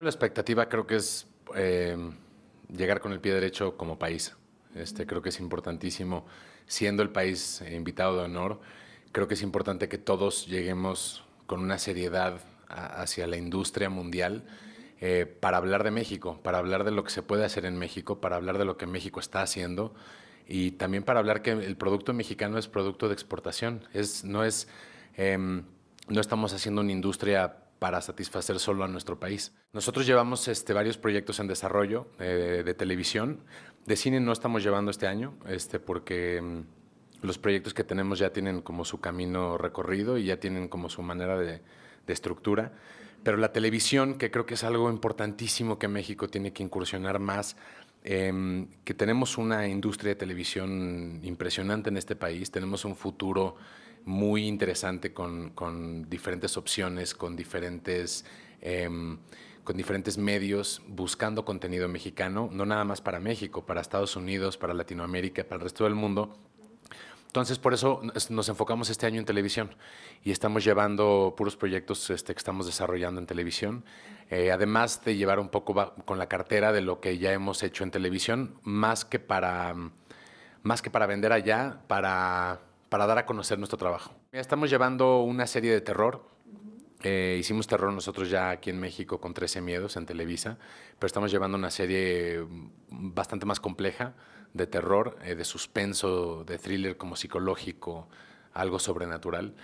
La expectativa creo que es eh, llegar con el pie derecho como país. Este, creo que es importantísimo, siendo el país eh, invitado de honor, creo que es importante que todos lleguemos con una seriedad hacia la industria mundial eh, para hablar de México, para hablar de lo que se puede hacer en México, para hablar de lo que México está haciendo y también para hablar que el producto mexicano es producto de exportación. Es, no, es, em, no estamos haciendo una industria para satisfacer solo a nuestro país. Nosotros llevamos este, varios proyectos en desarrollo eh, de televisión. De cine no estamos llevando este año, este, porque mm, los proyectos que tenemos ya tienen como su camino recorrido y ya tienen como su manera de, estructura. Pero la televisión, que creo que es algo importantísimo que México tiene que incursionar más, em, que tenemos una industria de televisión impresionante en este país, tenemos un futuro muy interesante con, con diferentes opciones, con diferentes, em, con diferentes medios, buscando contenido mexicano, no nada más para México, para Estados Unidos, para Latinoamérica, para el resto del mundo. Entonces, por eso nos enfocamos este año en televisión y estamos llevando puros proyectos este, que estamos desarrollando en televisión. Eh, además de llevar un poco con la cartera de lo que ya hemos hecho en televisión, más que para, más que para vender allá, para para dar a conocer nuestro trabajo. Ya estamos llevando una serie de terror. Eh, hicimos terror nosotros ya aquí en México con 13 miedos en Televisa, pero estamos llevando una serie bastante más compleja de terror, eh, de suspenso, de thriller como psicológico, algo sobrenatural,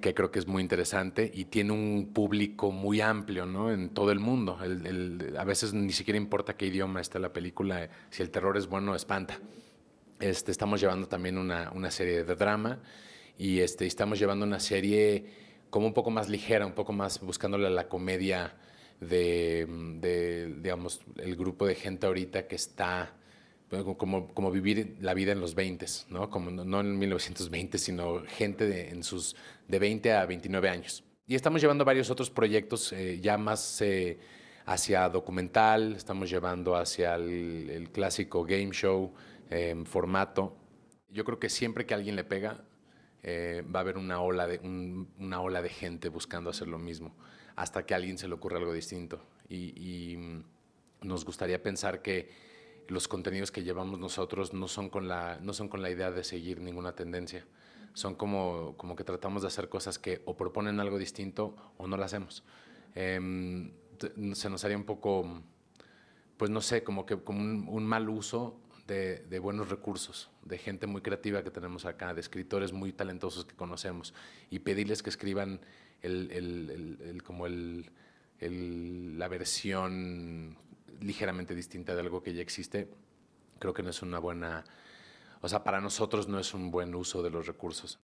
que creo que es muy interesante y tiene un público muy amplio en todo el mundo. a veces ni siquiera importa qué idioma está la película, eh, si el terror es bueno, espanta. Este, estamos llevando también una, una serie de drama y este, estamos llevando una serie como un poco más ligera, un poco más buscándole la comedia de, digamos, el grupo de gente ahorita que está como, como vivir la vida en los 20, ¿no? Como, no en 1920, sino gente de, en sus, de 20 a 29 años. Y estamos llevando varios otros proyectos eh, ya más eh, hacia documental, estamos llevando hacia el clásico game show, formato. Yo creo que siempre que alguien le pega, eh, va a haber una ola, de, una ola de gente buscando hacer lo mismo, hasta que a alguien se le ocurre algo distinto. Y, mm, nos gustaría pensar que los contenidos que llevamos nosotros no son con la, no son con la idea de seguir ninguna tendencia. Son como, como que tratamos de hacer cosas que o proponen algo distinto o no lo hacemos. Em, se nos haría un poco, pues no sé, como que como un mal uso de, buenos recursos, de gente muy creativa que tenemos acá, de escritores muy talentosos que conocemos, y pedirles que escriban el, el, el, como la versión ligeramente distinta de algo que ya existe, creo que no es una buena, o sea, para nosotros no es un buen uso de los recursos.